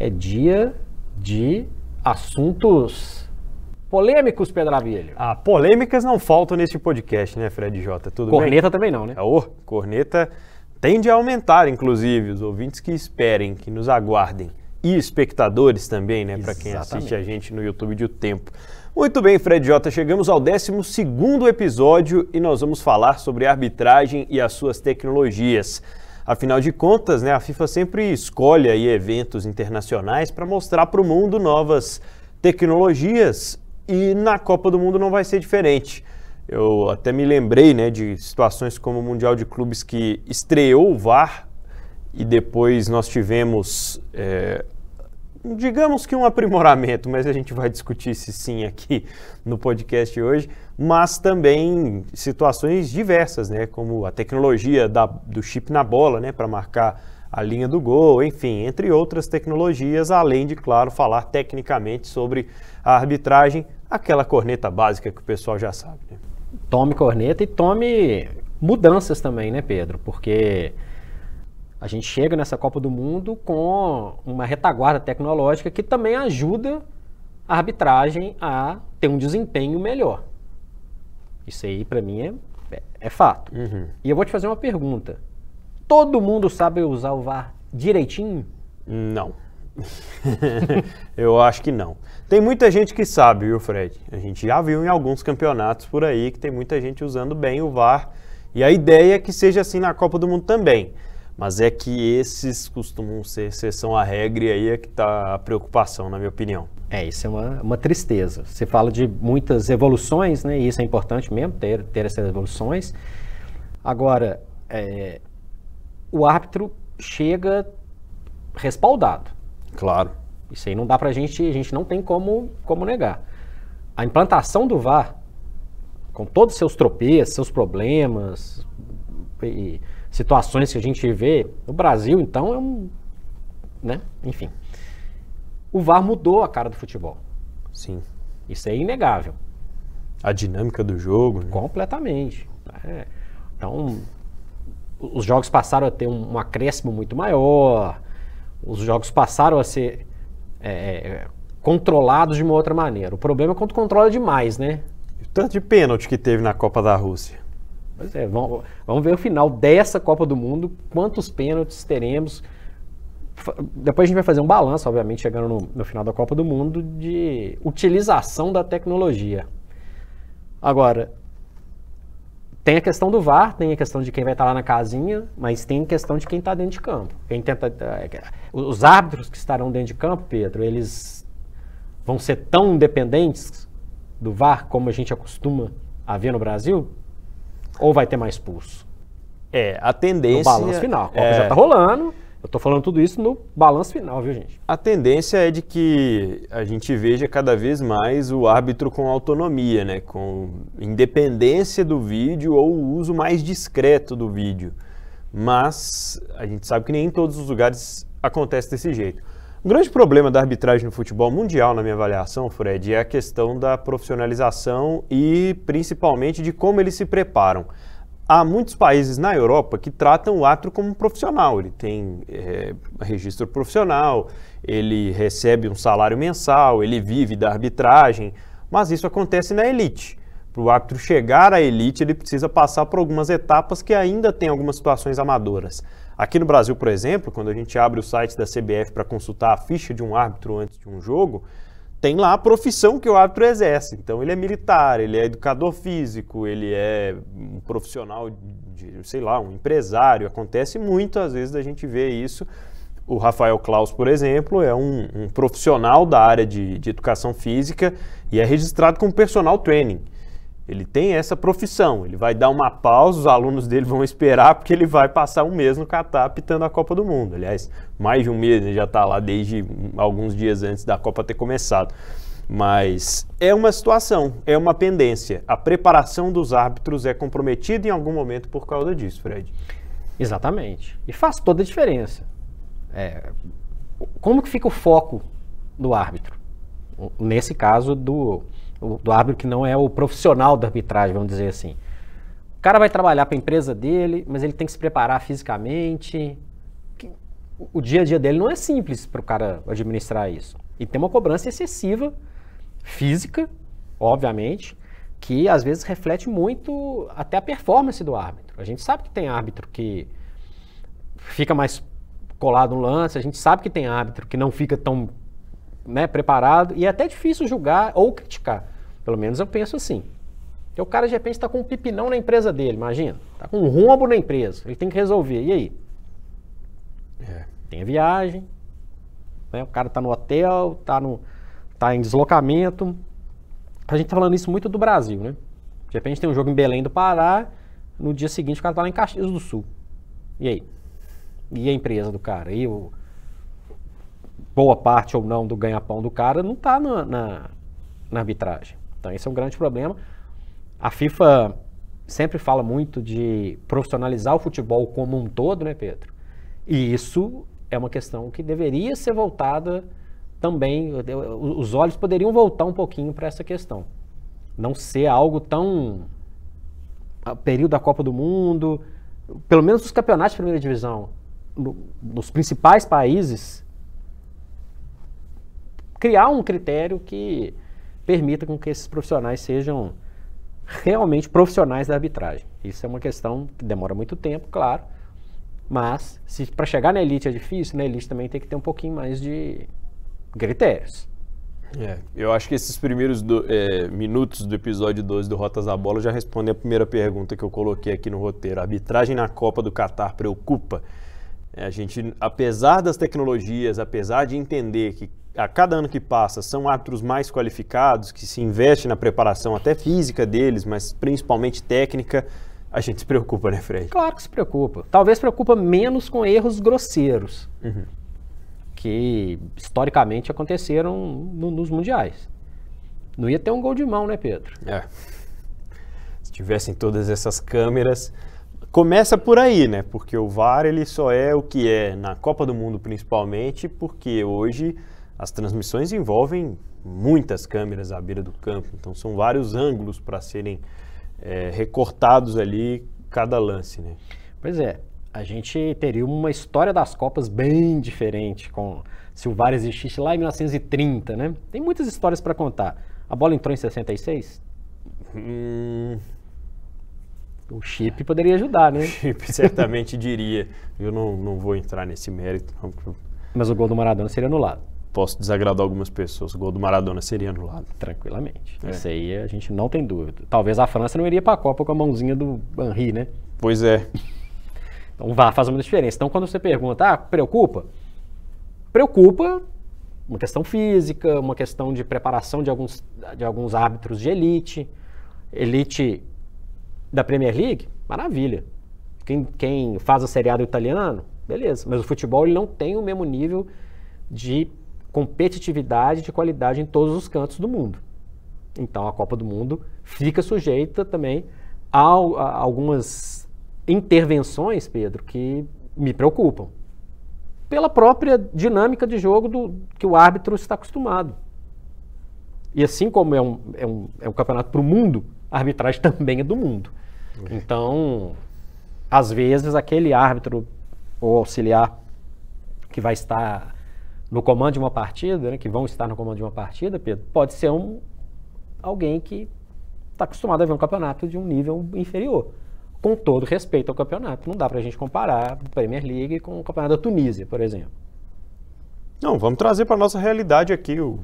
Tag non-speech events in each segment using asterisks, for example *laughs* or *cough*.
é dia de assuntos polêmicos, Pedravilho. Ah, polêmicas não faltam neste podcast, né, Fred Jota? Tudo corneta bem? também não, né? Oh, corneta tende a aumentar, inclusive, os ouvintes que esperem, que nos aguardem. E espectadores também, né, para quem assiste a gente no YouTube de O Tempo. Muito bem, Fred Jota. chegamos ao 12 episódio e nós vamos falar sobre arbitragem e as suas tecnologias. Afinal de contas, né, a FIFA sempre escolhe aí eventos internacionais para mostrar para o mundo novas tecnologias e na Copa do Mundo não vai ser diferente. Eu até me lembrei né, de situações como o Mundial de Clubes que estreou o VAR e depois nós tivemos é, digamos que um aprimoramento, mas a gente vai discutir se sim aqui no podcast hoje, mas também situações diversas, né, como a tecnologia da, do chip na bola, né, para marcar a linha do gol, enfim, entre outras tecnologias, além de, claro, falar tecnicamente sobre a arbitragem, aquela corneta básica que o pessoal já sabe. Né? Tome corneta e tome mudanças também, né, Pedro? Porque a gente chega nessa Copa do Mundo com uma retaguarda tecnológica que também ajuda a arbitragem a ter um desempenho melhor. Isso aí, para mim, é, é, é fato. Uhum. E eu vou te fazer uma pergunta. Todo mundo sabe usar o VAR direitinho? Não. *laughs* eu acho que não. Tem muita gente que sabe, viu, Fred? A gente já viu em alguns campeonatos por aí que tem muita gente usando bem o VAR. E a ideia é que seja assim na Copa do Mundo também. Mas é que esses costumam ser exceção à regra e aí é que está a preocupação, na minha opinião. É, isso é uma, uma tristeza. Você fala de muitas evoluções, né? E isso é importante mesmo, ter, ter essas evoluções. Agora, é, o árbitro chega respaldado. Claro. Isso aí não dá pra gente, a gente não tem como, como negar. A implantação do VAR, com todos os seus tropeços, seus problemas, e, situações que a gente vê no Brasil, então é um. Né? Enfim. O VAR mudou a cara do futebol. Sim. Isso é inegável. A dinâmica do jogo. Né? Completamente. É. Então, os jogos passaram a ter um, um, acréscimo muito maior, os jogos passaram a ser é, é controlados de uma outra maneira. O problema é quando controla demais, né? O tanto de pênalti que teve na Copa da Rússia é, vamos, vamos ver o final dessa Copa do Mundo, quantos pênaltis teremos. Depois a gente vai fazer um balanço, obviamente, chegando no, no final da Copa do Mundo, de utilização da tecnologia. Agora, tem a questão do VAR, tem a questão de quem vai estar lá na casinha, mas tem a questão de quem está dentro de campo. Quem tenta, é, os árbitros que estarão dentro de campo, Pedro, eles vão ser tão independentes do VAR como a gente acostuma a ver no Brasil? Ou vai ter mais pulso? É, a tendência. No balanço final. A Copa é... já tá rolando. Eu tô falando tudo isso no balanço final, viu, gente? A tendência é de que a gente veja cada vez mais o árbitro com autonomia, né? com independência do vídeo ou o uso mais discreto do vídeo. Mas a gente sabe que nem em todos os lugares acontece desse jeito. O grande problema da arbitragem no futebol mundial, na minha avaliação, Fred, é a questão da profissionalização e principalmente de como eles se preparam. Há muitos países na Europa que tratam o árbitro como um profissional. Ele tem é, registro profissional, ele recebe um salário mensal, ele vive da arbitragem, mas isso acontece na elite. Para o árbitro chegar à elite, ele precisa passar por algumas etapas que ainda tem algumas situações amadoras. Aqui no Brasil, por exemplo, quando a gente abre o site da CBF para consultar a ficha de um árbitro antes de um jogo, tem lá a profissão que o árbitro exerce. Então ele é militar, ele é educador físico, ele é um profissional de, sei lá, um empresário. Acontece muito às vezes da gente ver isso. O Rafael Klaus, por exemplo, é um, um profissional da área de, de educação física e é registrado como personal training. Ele tem essa profissão, ele vai dar uma pausa, os alunos dele vão esperar, porque ele vai passar um mês no Catar apitando a Copa do Mundo. Aliás, mais de um mês, ele já está lá desde alguns dias antes da Copa ter começado. Mas é uma situação, é uma pendência. A preparação dos árbitros é comprometida em algum momento por causa disso, Fred. Exatamente. E faz toda a diferença. É, como que fica o foco do árbitro? Nesse caso do, do árbitro que não é o profissional da arbitragem, vamos dizer assim. O cara vai trabalhar para a empresa dele, mas ele tem que se preparar fisicamente. O dia a dia dele não é simples para o cara administrar isso. E tem uma cobrança excessiva, física, obviamente, que às vezes reflete muito até a performance do árbitro. A gente sabe que tem árbitro que fica mais colado no lance, a gente sabe que tem árbitro que não fica tão né, preparado e é até difícil julgar ou criticar. Pelo menos eu penso assim. Porque o cara de repente está com um pipinão na empresa dele, imagina. Está com um rombo na empresa, ele tem que resolver. E aí? É. Tem a viagem, né, o cara está no hotel, está tá em deslocamento. A gente está falando isso muito do Brasil, né? De repente tem um jogo em Belém do Pará, no dia seguinte o cara está lá em Caxias do Sul. E aí? E a empresa do cara? E o, boa parte ou não do ganha-pão do cara não está na, na, na, arbitragem. Então, esse é um grande problema. A FIFA sempre fala muito de profissionalizar o futebol como um todo, né, Pedro? E isso é uma questão que deveria ser voltada também. Os olhos poderiam voltar um pouquinho para essa questão. Não ser algo tão. Ah, período da Copa do Mundo, pelo menos os campeonatos de primeira divisão, no, nos principais países criar um critério que permita com que esses profissionais sejam realmente profissionais da arbitragem. Isso é uma questão que demora muito tempo, claro, mas se para chegar na elite é difícil, na elite também tem que ter um pouquinho mais de critérios. É, eu acho que esses primeiros do, é, minutos do episódio 12 do Rotas da Bola já respondem a primeira pergunta que eu coloquei aqui no roteiro. A arbitragem na Copa do Catar preocupa? É, a gente, apesar das tecnologias, apesar de entender que a cada ano que passa, são árbitros mais qualificados, que se investem na preparação até física deles, mas principalmente técnica, a gente se preocupa, né, Fred? Claro que se preocupa. Talvez preocupa menos com erros grosseiros, uhum. que historicamente aconteceram no, nos mundiais. Não ia ter um gol de mão, né, Pedro? É. Se tivessem todas essas câmeras, começa por aí, né? Porque o VAR ele só é o que é na Copa do Mundo principalmente, porque hoje as transmissões envolvem muitas câmeras à beira do campo, então são vários ângulos para serem é, recortados ali cada lance, né? Pois é, a gente teria uma história das Copas bem diferente com se o VAR existisse lá em 1930, né? Tem muitas histórias para contar. A bola entrou em 66? Hum... O chip poderia ajudar, né? O *laughs* chip certamente diria. Eu não, não vou entrar nesse mérito. Mas o gol do Maradona seria anulado posso desagradar algumas pessoas. O gol do Maradona seria anulado. Tranquilamente. É. Isso aí a gente não tem dúvida. Talvez a França não iria para a Copa com a mãozinha do Henri, né? Pois é. Então vá, faz uma diferença. Então quando você pergunta, ah, preocupa? Preocupa uma questão física, uma questão de preparação de alguns, de alguns árbitros de elite, elite da Premier League, maravilha. Quem, quem faz a Serie A do italiano, beleza. Mas o futebol ele não tem o mesmo nível de competitividade de qualidade em todos os cantos do mundo. Então a Copa do Mundo fica sujeita também a, a algumas intervenções, Pedro, que me preocupam. Pela própria dinâmica de jogo do, que o árbitro está acostumado. E assim como é um, é um, é um campeonato para o mundo, a arbitragem *laughs* também é do mundo. Então, às vezes, aquele árbitro ou auxiliar que vai estar no comando de uma partida, né, que vão estar no comando de uma partida, Pedro, pode ser um, alguém que está acostumado a ver um campeonato de um nível inferior. Com todo respeito ao campeonato, não dá para a gente comparar a Premier League com o campeonato da Tunísia, por exemplo. Não, vamos trazer para nossa realidade aqui o,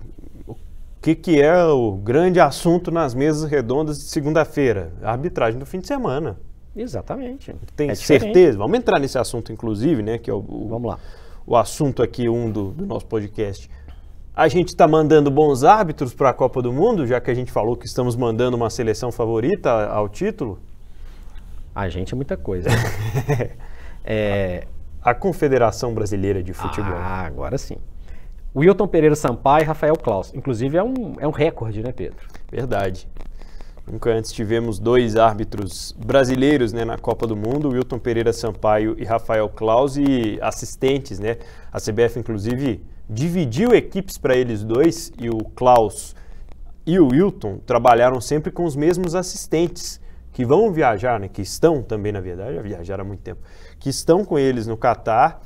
o que, que é o grande assunto nas mesas redondas de segunda-feira, a arbitragem do fim de semana. Exatamente. Tem é certeza? Vamos entrar nesse assunto, inclusive, né? Que é o, o... Vamos lá o assunto aqui, um do, do nosso podcast. A gente está mandando bons árbitros para a Copa do Mundo, já que a gente falou que estamos mandando uma seleção favorita ao título? A gente é muita coisa. Né? *laughs* é... A, a Confederação Brasileira de Futebol. Ah, agora sim. Wilton Pereira Sampaio e Rafael Klaus Inclusive é um, é um recorde, né, Pedro? Verdade. Nunca antes tivemos dois árbitros brasileiros né, na Copa do Mundo, Wilton Pereira Sampaio e Rafael Claus, e assistentes, né? A CBF, inclusive, dividiu equipes para eles dois, e o Klaus e o Wilton trabalharam sempre com os mesmos assistentes que vão viajar, né, que estão também, na verdade, já viajaram há muito tempo, que estão com eles no Catar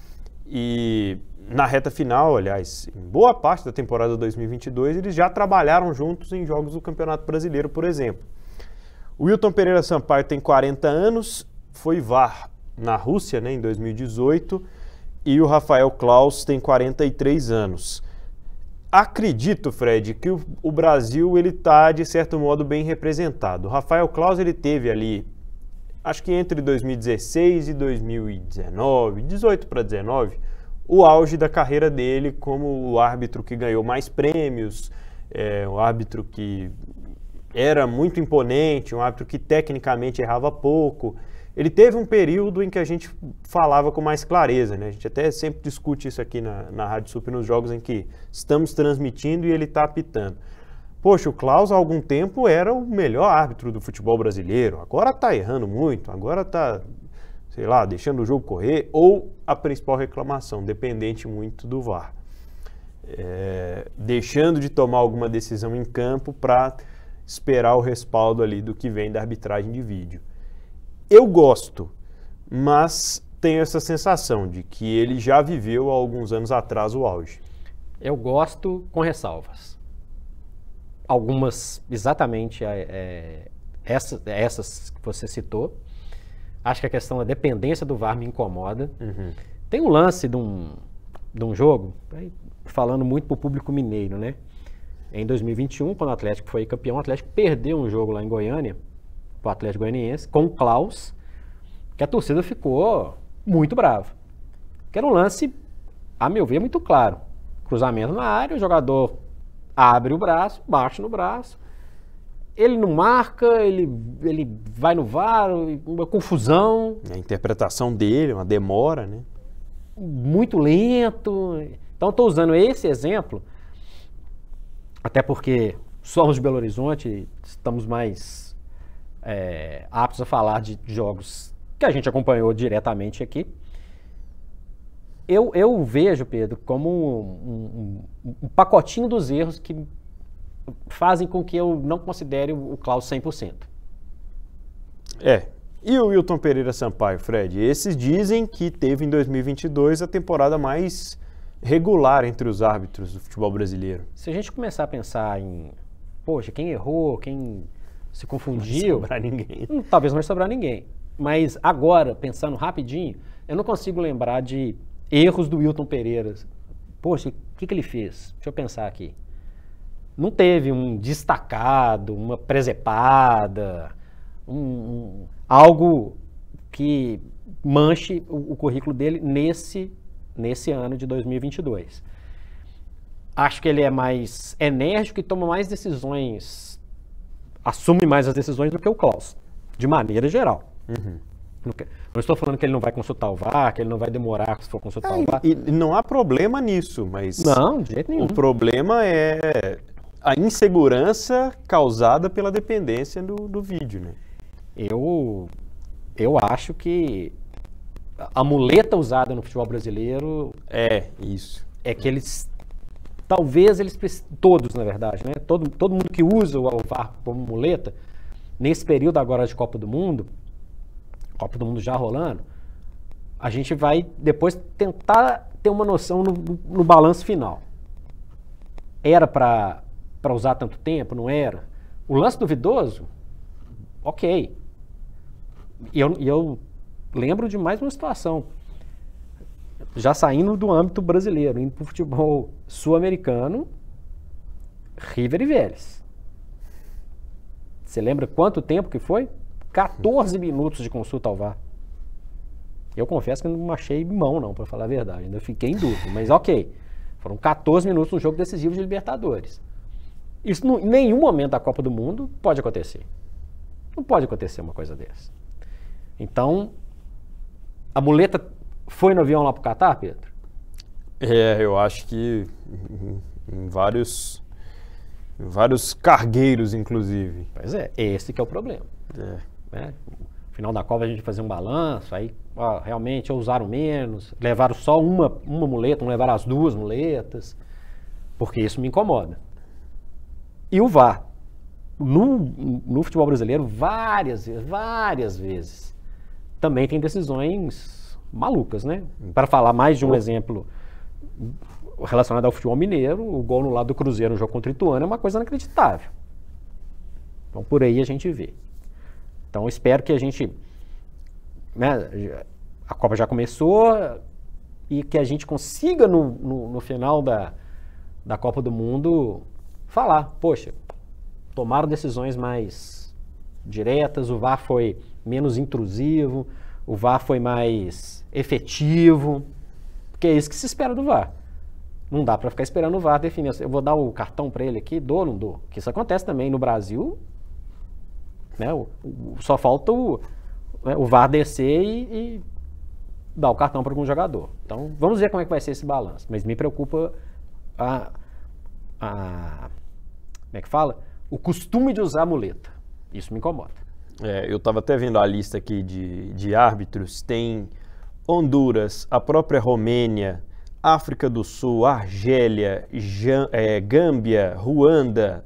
e na reta final, aliás, em boa parte da temporada 2022, eles já trabalharam juntos em jogos do Campeonato Brasileiro, por exemplo. O Wilton Pereira Sampaio tem 40 anos, foi VAR na Rússia né, em 2018 e o Rafael Klaus tem 43 anos. Acredito, Fred, que o, Brasil ele está de certo modo bem representado. O Rafael Klaus ele teve ali, acho que entre 2016 e 2019, 18 para 19, o auge da carreira dele como o árbitro que ganhou mais prêmios, é, o árbitro que era muito imponente, um árbitro que tecnicamente errava pouco. Ele teve um período em que a gente falava com mais clareza, né? A gente até sempre discute isso aqui na, na Rádio Sup nos jogos em que estamos transmitindo e ele está apitando. Poxa, o Klaus há algum tempo era o melhor árbitro do futebol brasileiro. Agora está errando muito, agora está sei lá, deixando o jogo correr, ou a principal reclamação, dependente muito do VAR. É, deixando de tomar alguma decisão em campo para esperar o respaldo ali do que vem da arbitragem de vídeo. Eu gosto, mas tenho essa sensação de que ele já viveu há alguns anos atrás o auge. Eu gosto com ressalvas. Algumas, exatamente é, é essas, essas que você citou, Acho que a questão da dependência do VAR me incomoda. Uhum. Tem um lance de um, de um jogo, falando muito para o público mineiro, né? Em 2021, quando o Atlético foi campeão, o Atlético perdeu um jogo lá em Goiânia, para o Atlético Goianiense, com o Klaus, que a torcida ficou muito brava. Que era um lance, a meu ver, muito claro. Cruzamento na área, o jogador abre o braço, bate no braço, ele não marca, ele, ele vai no VAR, uma confusão. A interpretação dele, uma demora, né? Muito lento. Então, estou usando esse exemplo, até porque somos de Belo Horizonte, estamos mais é, aptos a falar de jogos que a gente acompanhou diretamente aqui. Eu, eu vejo, Pedro, como um, um, um pacotinho dos erros que fazem com que eu não considere o Klaus 100%. É. E o Wilton Pereira Sampaio, Fred? Esses dizem que teve em 2022 a temporada mais regular entre os árbitros do futebol brasileiro. Se a gente começar a pensar em, poxa, quem errou, quem se confundiu. Não vai sobrar ninguém. Hum, talvez não vai sobrar ninguém. Mas agora, pensando rapidinho, eu não consigo lembrar de erros do Wilton Pereira. Poxa, o que, que ele fez? Deixa eu pensar aqui não teve um destacado, uma presepada, um, um, algo que manche o, o, currículo dele nesse, nesse ano de 2022. Acho que ele é mais enérgico e toma mais decisões, assume mais as decisões do que o Klaus, de maneira geral. Uhum. Não estou falando que ele não vai consultar o VAR, que ele não vai demorar se for consultar é, o VAR. E não há problema nisso, mas. Não, de jeito nenhum. O problema é a insegurança causada pela dependência do, do vídeo, né? Eu, eu acho que a muleta usada no futebol brasileiro é isso. É que eles talvez eles todos, na verdade, né? Todo, todo mundo que usa o VAR como muleta nesse período agora de Copa do Mundo, Copa do Mundo já rolando, a gente vai depois tentar ter uma noção no, no, no balanço final. Era para para usar tanto tempo, não era. O lance duvidoso, ok. E eu, eu lembro de mais uma situação, já saindo do âmbito brasileiro, indo para o futebol sul-americano, River e Vélez. Você lembra quanto tempo que foi? 14 uhum. minutos de consulta ao VAR. Eu confesso que não achei mão, não, para falar a verdade. Ainda fiquei em dúvida, mas ok. Foram 14 minutos no jogo decisivo de Libertadores. Isso em nenhum momento da Copa do Mundo pode acontecer. Não pode acontecer uma coisa dessa. Então, a muleta foi no avião lá para o Catar, Pedro? É, eu acho que em vários, em vários cargueiros, inclusive. Pois é, esse que é o problema. É. Né? No final da Copa a gente fazia um balanço, aí ó, realmente usaram menos, levaram só uma, uma muleta, não levaram as duas muletas, porque isso me incomoda e o VAR. No, no futebol brasileiro, várias vezes, várias vezes, também tem decisões malucas, né? Para falar mais de um exemplo relacionado ao futebol mineiro, o gol no lado do Cruzeiro no jogo contra o Ituano é uma coisa inacreditável. Então, por aí a gente vê. Então, espero que a gente. Né, a Copa já começou e que a gente consiga, no, no, no final da, da Copa do Mundo, falar, poxa, tomaram decisões mais diretas, o VAR foi menos intrusivo, o VAR foi mais efetivo, porque é isso que se espera do VAR. Não dá para ficar esperando o VAR definir. Eu vou dar o cartão para ele aqui, dou ou não dou? Que isso acontece também no Brasil. Né? O, o, só falta o, né, o VAR descer e, e dar o cartão para algum jogador. Então, vamos ver como é que vai ser esse balanço. Mas me preocupa a, a como é que fala? O costume de usar muleta. Isso me incomoda. É, eu estava até vendo a lista aqui de, de árbitros. Tem Honduras, a própria Romênia, África do Sul, Argélia, é, Gâmbia, Ruanda.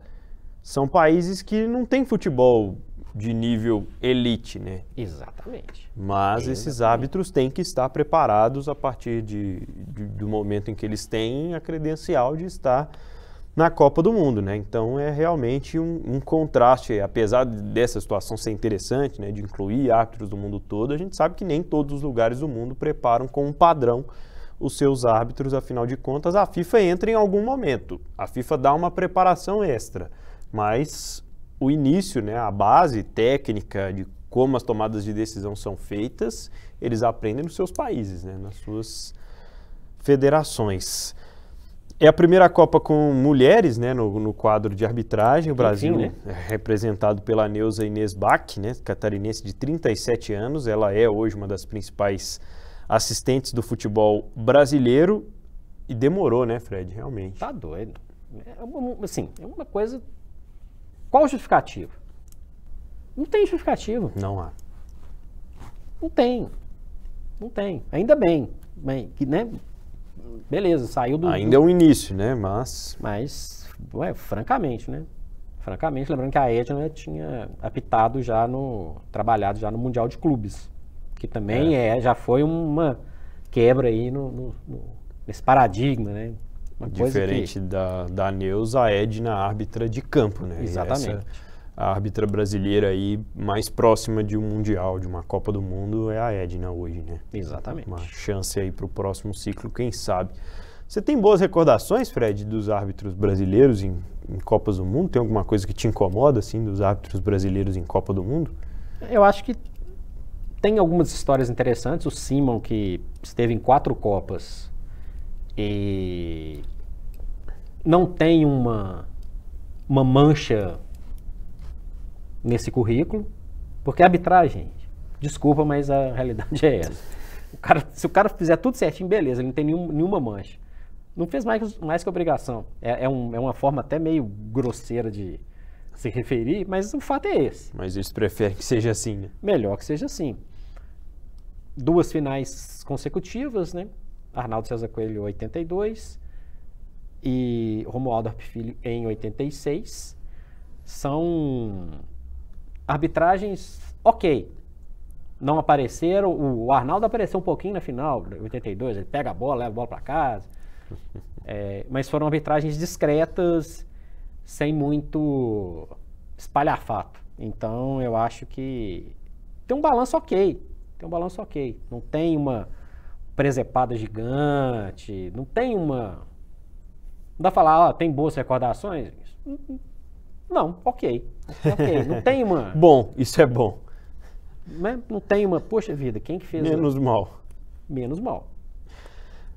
São países que não têm futebol de nível elite, né? Exatamente. Mas Exatamente. esses árbitros têm que estar preparados a partir de, de, do momento em que eles têm a credencial de estar na Copa do Mundo, né? Então é realmente um, um, contraste, apesar dessa situação ser interessante, né, de incluir árbitros do mundo todo, a gente sabe que nem todos os lugares do mundo preparam com um padrão os seus árbitros, afinal de contas a FIFA entra em algum momento, a FIFA dá uma preparação extra, mas o início, né, a base técnica de como as tomadas de decisão são feitas, eles aprendem nos seus países, né, nas suas federações. É a primeira Copa com mulheres, né, no, no quadro de arbitragem. O Brasil, Enfim, né? é representado pela Neuza Inês Bach, né, catarinense de 37 anos. Ela é hoje uma das principais assistentes do futebol brasileiro e demorou, né, Fred? Realmente. Tá doido. É uma, assim, é uma coisa. Qual o justificativo? Não tem justificativo. Não há. Não tem. Não tem. Ainda bem, bem que, né, beleza, saiu do. Ainda do... é um início, né? Mas. Mas, ué, francamente, né? Francamente, lembrando que a Edna tinha apitado já no. trabalhado já no Mundial de Clubes. Que também é, é já foi uma quebra aí no, no, no nesse paradigma, né? Uma Diferente que... da, da Neus, a Edna é árbitra de campo, né? Exatamente. Essa a árbitra brasileira aí mais próxima de um Mundial, de uma Copa do Mundo, é a Edna hoje, né? Exatamente. Uma chance aí para o próximo ciclo, quem sabe. Você tem boas recordações, Fred, dos árbitros brasileiros em, em, Copas do Mundo? Tem alguma coisa que te incomoda, assim, dos árbitros brasileiros em Copa do Mundo? Eu acho que tem algumas histórias interessantes. O Simon, que esteve em quatro Copas e não tem uma, uma mancha nesse currículo, porque é arbitragem, Desculpa, mas a realidade é essa. O cara, se o cara fizer tudo certinho, beleza, ele não tem nenhum, nenhuma mancha. Não fez mais, mais que obrigação. É, é, um, é uma forma até meio grosseira de se referir, mas o fato é esse. Mas eles preferem que seja assim, né? Melhor que seja assim. Duas finais consecutivas, né? Arnaldo César Coelho, 82, e Romualdo Arpifilho, em 86. São arbitragens ok. Não apareceram, o Arnaldo apareceu um pouquinho na final, 82, ele pega a bola, leva a bola para casa. *laughs* é, mas foram arbitragens discretas, sem muito espalhafato. Então eu acho que tem um balanço ok, tem um balanço ok. Não tem uma presepada gigante, não tem uma... Não dá pra falar, tem boas recordações? Não, ok ok, não tem uma. *laughs* bom, isso é bom. Mas Não tem uma, poxa vida, quem que fez? Menos mal. Menos mal.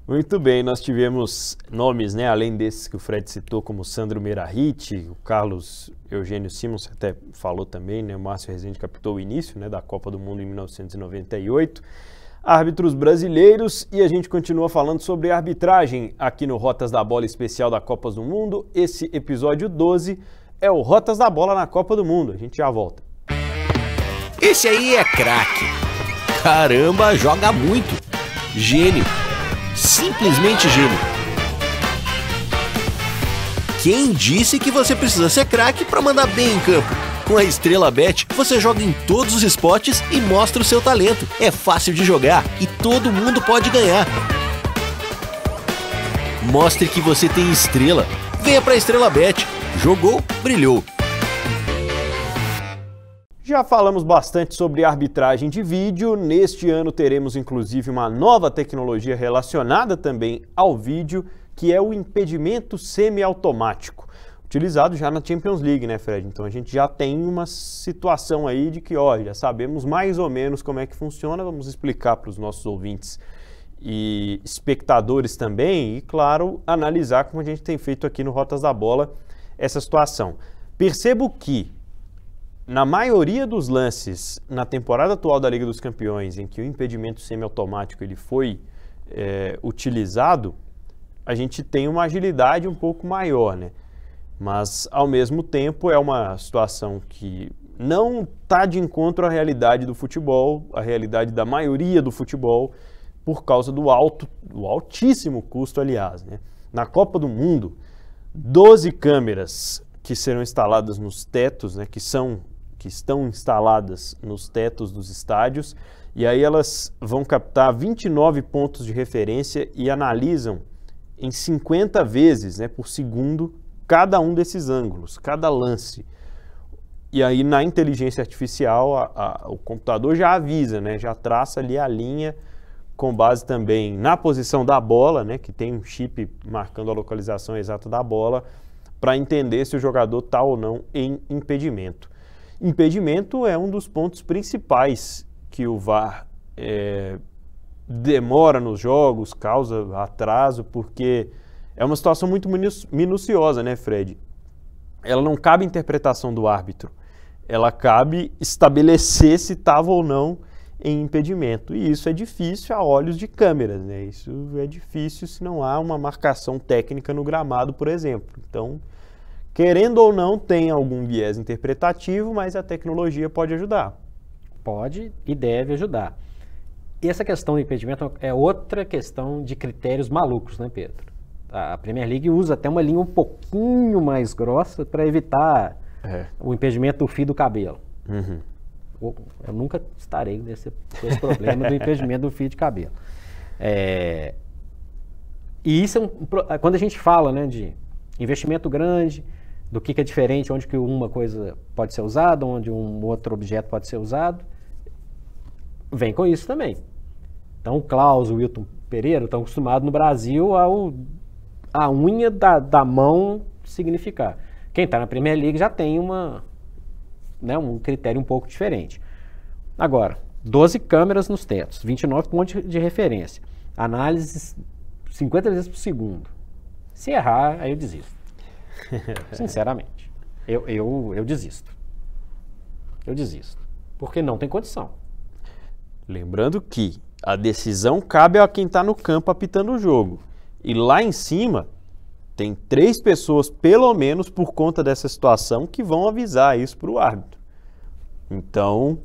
Muito bem, nós tivemos nomes, né, além desses que o Fred citou, como Sandro Mirahit, o Carlos Eugênio Simons até falou também, né, o Márcio Rezende captou o início né, da Copa do Mundo em 1998, árbitros brasileiros e a gente continua falando sobre arbitragem aqui no Rotas da Bola Especial da Copas do Mundo, esse episódio 12, é o Rotas da Bola na Copa do Mundo. A gente já volta. Esse aí é craque. Caramba, joga muito. Gênio. Simplesmente gênio. Quem disse que você precisa ser craque para mandar bem em campo? Com a Estrela Bet, você joga em todos os esportes e mostra o seu talento. É fácil de jogar e todo mundo pode ganhar. Mostre que você tem estrela. Venha para a Estrela Bet Jogou, brilhou. Já falamos bastante sobre arbitragem de vídeo. Neste ano teremos inclusive uma nova tecnologia relacionada também ao vídeo, que é o impedimento semiautomático, utilizado já na Champions League, né, Fred? Então a gente já tem uma situação aí de que, ó, já sabemos mais ou menos como é que funciona, vamos explicar para os nossos ouvintes e espectadores também, e claro, analisar como a gente tem feito aqui no Rotas da Bola essa situação. Percebo que, na maioria dos lances, na temporada atual da Liga dos Campeões, em que o impedimento semiautomático ele foi é, utilizado, a gente tem uma agilidade um pouco maior, né? Mas, ao mesmo tempo, é uma situação que não está de encontro à realidade do futebol, à realidade da maioria do futebol, por causa do alto, do altíssimo custo, aliás. Né? Na Copa do Mundo, 12 câmeras que serão instaladas nos tetos, né, que são que estão instaladas nos tetos dos estádios, e aí elas vão captar 29 pontos de referência e analisam em 50 vezes, né, por segundo, cada um desses ângulos, cada lance. E aí na inteligência artificial a, a, o computador já avisa, né, já traça ali a linha com base também na posição da bola, né, que tem um chip marcando a localização exata da bola, para entender se o jogador está ou não em impedimento. Impedimento é um dos pontos principais que o VAR é, demora nos jogos, causa atraso, porque é uma situação muito minu minuciosa, né, Fred? Ela não cabe interpretação do árbitro. Ela cabe estabelecer se estava ou não em impedimento. E isso é difícil a olhos de câmeras, né? Isso é difícil se não há uma marcação técnica no gramado, por exemplo. Então, querendo ou não, tem algum viés interpretativo, mas a tecnologia pode ajudar. Pode e deve ajudar. E essa questão do impedimento é outra questão de critérios malucos, né, Pedro? A Premier League usa até uma linha um pouquinho mais grossa para evitar é. o impedimento do fio do cabelo. Uhum eu nunca estarei nesse, com esse problema do impedimento do fio de cabelo. É, e isso é um, é, quando a gente fala né, de investimento grande, do que, que é diferente, onde que uma coisa pode ser usada, onde um outro objeto pode ser usado, vem com isso também. Então, o Klaus, o Wilton Pereira estão acostumados no Brasil ao, a unha da, da mão significar. Quem está na Premier League já tem uma, né, um critério um pouco diferente. Agora, 12 câmeras nos tetos, 29 pontos de referência, análises 50 vezes por segundo. Se errar, aí eu desisto. *laughs* Sinceramente. Eu, eu, eu desisto. Eu desisto. Porque não tem condição. Lembrando que a decisão cabe a quem está no campo apitando o jogo. E lá em cima, tem três pessoas, pelo menos por conta dessa situação, que vão avisar isso para o árbitro. Então,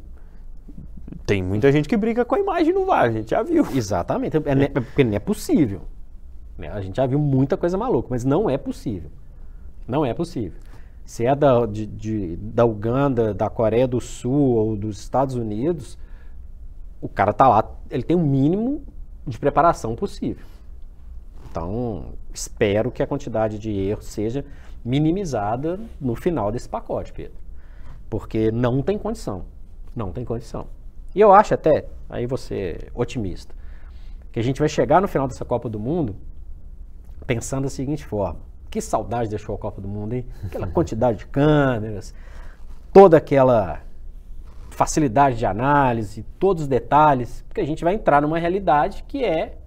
tem muita gente que briga com a imagem no VAR, a gente já viu. Exatamente, é, né, é. porque não é possível. Né? A gente já viu muita coisa maluca, mas não é possível. Não é possível. Se é da, de, de, da Uganda, da Coreia do Sul ou dos Estados Unidos, o cara tá lá, ele tem o um mínimo de preparação possível. Então, espero que a quantidade de erros seja minimizada no final desse pacote, Pedro. Porque não tem condição. Não tem condição. E eu acho até, aí você otimista, que a gente vai chegar no final dessa Copa do Mundo pensando da seguinte forma: que saudade deixou a Copa do Mundo, hein? *laughs* Aquela quantidade de câmeras, toda aquela facilidade de análise, todos os detalhes, porque a gente vai entrar numa realidade que é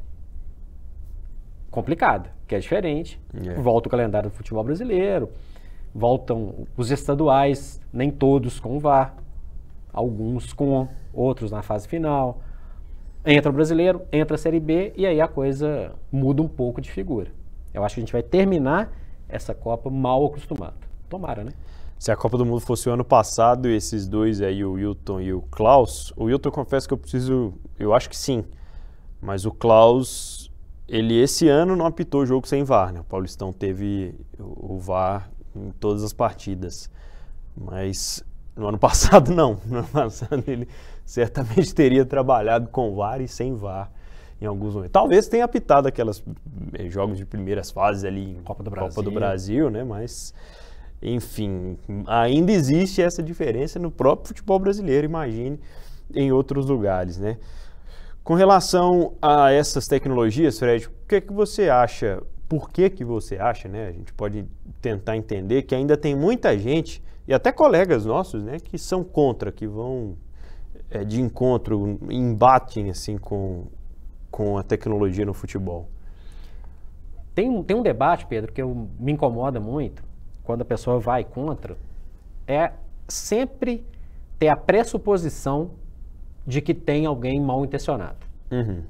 complicada, que é diferente. Yeah. É. Volta o calendário do futebol brasileiro, voltam os estaduais, nem todos com o VAR, alguns com, outros na fase final. Entra o brasileiro, entra a Série B e aí a coisa muda um pouco de figura. Eu acho que a gente vai terminar essa Copa mal acostumado. Tomara, né? Se a Copa do Mundo fosse o ano passado, esses dois aí, o Wilton e o Klaus, o Wilton confesso que eu preciso, eu acho que sim, mas o Klaus, ele esse ano não apitou o jogo sem VAR, né? O Paulistão teve o VAR em todas as partidas. Mas no ano *laughs* passado, não. No ano passado, ele certamente *laughs* teria trabalhado com VAR e sem VAR em alguns momentos. Talvez tenha apitado aquelas eh, jogos de primeiras fases ali em Copa do Brasil, Copa do Brasil né? Mas, enfim, ainda existe essa diferença no próprio futebol brasileiro, imagine, em outros lugares, né? Com relação a essas tecnologias, Fred, o que é que você acha por que, que você acha, né? A gente pode tentar entender que ainda tem muita gente, e até colegas nossos, né, que são contra, que vão é, de encontro, embatem assim com, com a tecnologia no futebol. Tem, tem um debate, Pedro, que eu, me incomoda muito quando a pessoa vai contra, é sempre ter a pressuposição de que tem alguém mal intencionado. Uhum.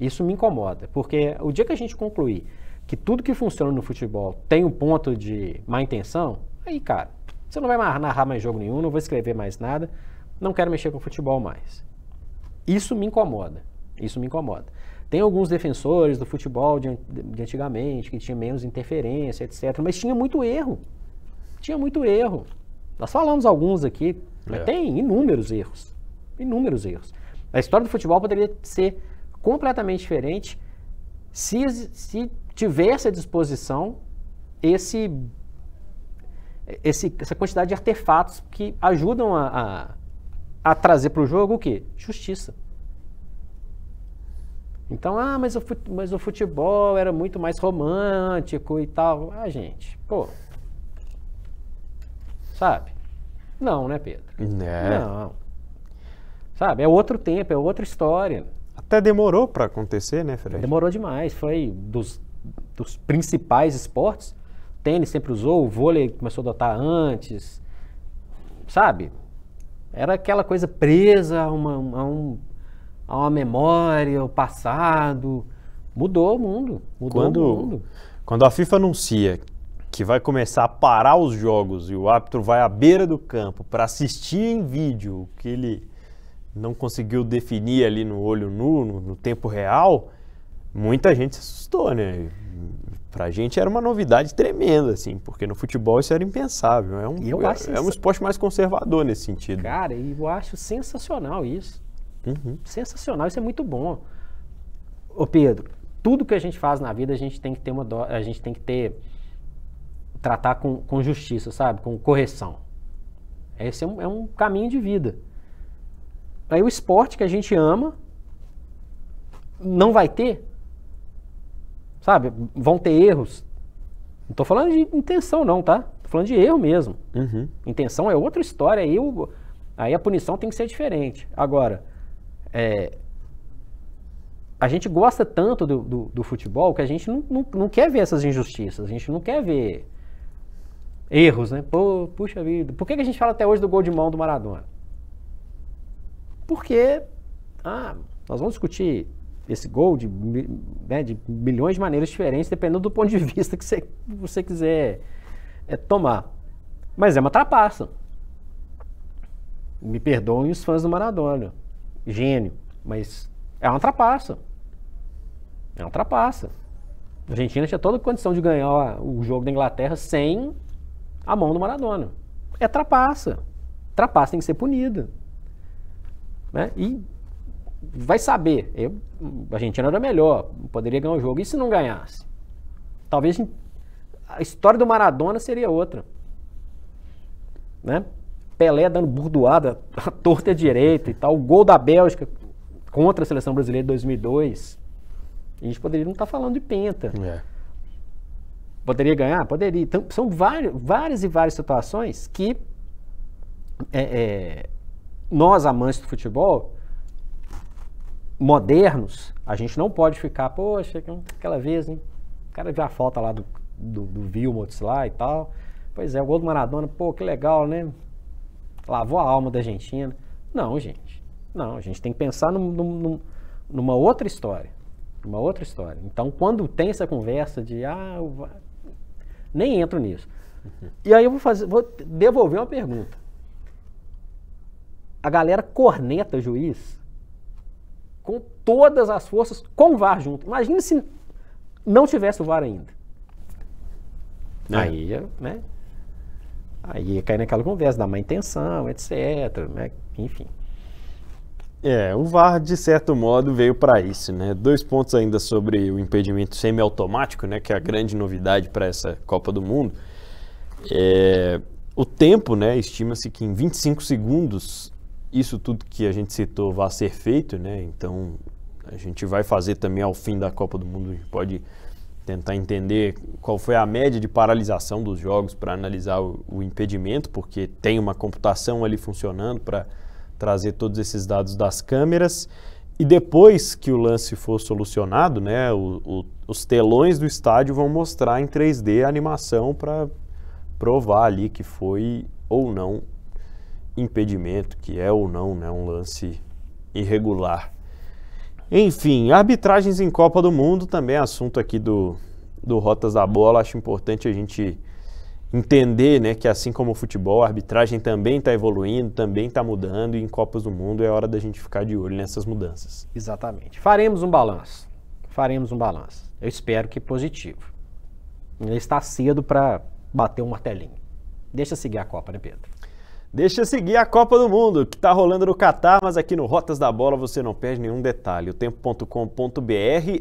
Isso me incomoda, porque o dia que a gente concluir que tudo que funciona no futebol tem um ponto de má intenção, aí, cara, você não vai narrar mais jogo nenhum, não vou escrever mais nada, não quero mexer com futebol mais. Isso me incomoda. Isso me incomoda. Tem alguns defensores do futebol de, de antigamente que tinha menos interferência, etc. Mas tinha muito erro. Tinha muito erro. Nós falamos alguns aqui, mas é. tem inúmeros erros. Inúmeros erros. A história do futebol poderia ser completamente diferente se, se tivesse à disposição esse, esse, essa quantidade de artefatos que ajudam a, a, a trazer para o jogo o quê? Justiça. Então, ah, mas o, mas o futebol era muito mais romântico e tal. Ah, gente, pô. Sabe? Não, né, Pedro? É. Não. Sabe? É outro tempo, é outra história. Até demorou para acontecer, né, Fred? Demorou demais. Foi dos dos principais esportes. Tênis sempre usou, o vôlei começou a adotar antes, sabe? Era aquela coisa presa a uma, a um, a uma memória, o passado. Mudou o mundo. Mudou quando, o mundo. Quando a FIFA anuncia que vai começar a parar os jogos e o árbitro vai à beira do campo para assistir em vídeo o que ele não conseguiu definir ali no olho nu, no, no tempo real, muita gente se assustou, né? Pra gente era uma novidade tremenda, assim, porque no futebol isso era impensável. É um, eu é, acho é um esporte mais conservador nesse sentido. Cara, eu acho sensacional isso. Uhum. Sensacional, isso é muito bom. Ô Pedro, tudo que a gente faz na vida a gente tem que ter uma do... a gente tem que ter tratar com, com justiça, sabe? Com correção. Esse é um, é um caminho de vida. Aí o esporte que a gente ama não vai ter sabe? Vão ter erros. Não estou falando de intenção, não, tá? Estou falando de erro mesmo. Uhum. Intenção é outra história. Aí, o, aí a punição tem que ser diferente. Agora, é, a gente gosta tanto do, do, do futebol que a gente não, não, não, quer ver essas injustiças. A gente não quer ver erros, né? Pô, puxa vida. Por que, que a gente fala até hoje do gol de mão do Maradona? Porque, ah, nós vamos discutir esse gol de, né, de milhões de maneiras diferentes, dependendo do ponto de vista que você, você quiser é, tomar. Mas é uma trapaça. Me perdoem os fãs do Maradona. Gênio. Mas é uma trapaça. É uma trapaça. A Argentina tinha toda a condição de ganhar o jogo da Inglaterra sem a mão do Maradona. É trapaça. Trapaça tem que ser punida. Né? E vai saber. Eu, a Argentina era melhor, poderia ganhar o jogo. E se não ganhasse? Talvez a história do Maradona seria outra. Né? Pelé dando burdoada *laughs* torta direita e tal. O gol da Bélgica contra a seleção brasileira de 2002. A gente poderia não estar tá falando de penta. É. Poderia ganhar? Poderia. Então, são várias, várias e várias situações que é, é, nós, amantes do futebol, modernos, a gente não pode ficar, poxa, aquela vez, hein? O cara viu a falta lá do, do, do Wilmots lá e tal. Pois é, o gol do Maradona, pô, que legal, né? Lavou a alma da Argentina. Não, gente. Não, a gente tem que pensar num, num, numa outra história. Uma outra história. Então, quando tem essa conversa de, ah, eu... nem entro nisso. Uhum. E aí eu vou, fazer, vou devolver uma pergunta. A galera corneta juiz com todas as forças, com o VAR junto. Imagina se não tivesse o VAR ainda. É. Aí, né? Aí cai naquela conversa da má intenção, etc. Né? Enfim. É, o VAR, de certo modo, veio para isso, né? Dois pontos ainda sobre o impedimento semiautomático, né? Que é a grande novidade para essa Copa do Mundo. É, o tempo, né? Estima-se que em 25 segundos isso tudo que a gente citou vá ser feito, né? Então a gente vai fazer também ao fim da Copa do Mundo, a gente pode tentar entender qual foi a média de paralisação dos jogos para analisar o, o, impedimento, porque tem uma computação ali funcionando para trazer todos esses dados das câmeras. E depois que o lance for solucionado, né, o, o, os telões do estádio vão mostrar em 3D a animação para provar ali que foi ou não impedimento, que é ou não né, um lance irregular. Enfim, arbitragens em Copa do Mundo também é assunto aqui do, do Rotas da Bola. Acho importante a gente entender né, que, assim como o futebol, a arbitragem também está evoluindo, também está mudando, e em Copas do Mundo é hora da gente ficar de olho nessas mudanças. Exatamente. Faremos um balanço. Faremos um balanço. Eu espero que positivo. Ainda está cedo para bater o um martelinho. Deixa seguir a Copa, né, Pedro? Deixa eu seguir a Copa do Mundo, que está rolando no Catar, mas aqui no Rotas da Bola você não perde nenhum detalhe. O tempo.com.br,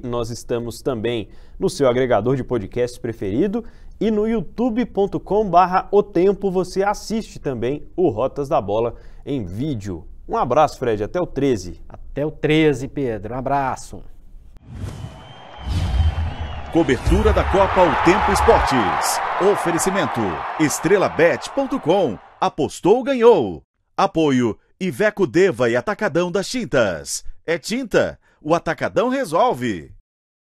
nós estamos também no seu agregador de podcast preferido e no youtube.com/barra o tempo você assiste também o Rotas da Bola em vídeo. Um abraço, Fred, até o 13. Até o 13, Pedro. Um abraço. Cobertura da Copa O Tempo Esportes. Oferecimento: estrelabet.com. Apostou, ganhou. Apoio: Iveco Deva e Atacadão das Tintas. É tinta? O Atacadão resolve.